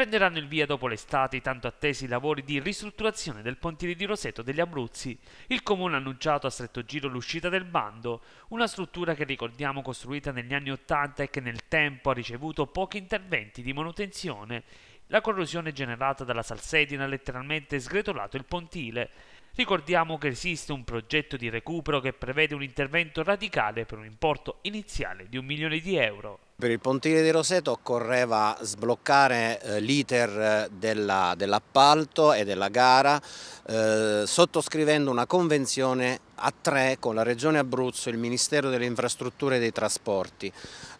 prenderanno il via dopo l'estate i tanto attesi lavori di ristrutturazione del pontile di Roseto degli Abruzzi. Il comune ha annunciato a stretto giro l'uscita del bando, una struttura che ricordiamo costruita negli anni Ottanta e che nel tempo ha ricevuto pochi interventi di manutenzione. La corrosione generata dalla salsedina ha letteralmente sgretolato il pontile. Ricordiamo che esiste un progetto di recupero che prevede un intervento radicale per un importo iniziale di un milione di euro. Per il pontile di Roseto occorreva sbloccare eh, l'iter eh, dell'appalto dell e della gara eh, sottoscrivendo una convenzione a tre con la Regione Abruzzo e il Ministero delle Infrastrutture e dei Trasporti.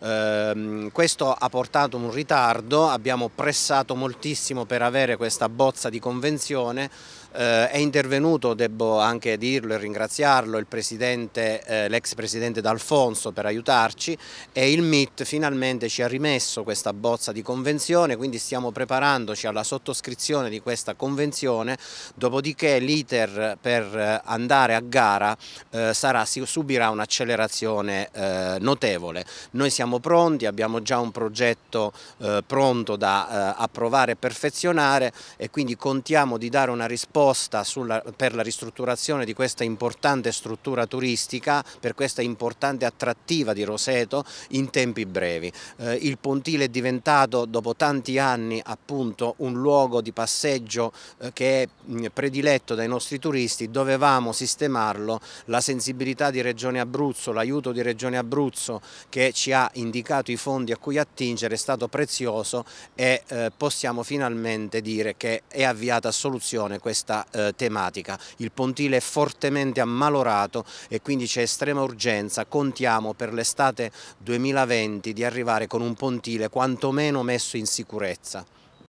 Eh, questo ha portato un ritardo, abbiamo pressato moltissimo per avere questa bozza di convenzione, eh, è intervenuto, devo anche dirlo e ringraziarlo, l'ex presidente, eh, presidente D'Alfonso per aiutarci e il MIT finalmente ci ha rimesso questa bozza di convenzione, quindi stiamo preparandoci alla sottoscrizione di questa convenzione, dopodiché perché l'iter per eh, andare a gara eh, sarà, subirà un'accelerazione eh, notevole. Noi siamo pronti, abbiamo già un progetto eh, pronto da eh, approvare e perfezionare e quindi contiamo di dare una risposta sulla, per la ristrutturazione di questa importante struttura turistica, per questa importante attrattiva di Roseto in tempi brevi. Eh, il pontile è diventato dopo tanti anni appunto un luogo di passeggio che è predisposto prediletto dai nostri turisti, dovevamo sistemarlo, la sensibilità di Regione Abruzzo, l'aiuto di Regione Abruzzo che ci ha indicato i fondi a cui attingere è stato prezioso e eh, possiamo finalmente dire che è avviata a soluzione questa eh, tematica. Il pontile è fortemente ammalorato e quindi c'è estrema urgenza, contiamo per l'estate 2020 di arrivare con un pontile quantomeno messo in sicurezza.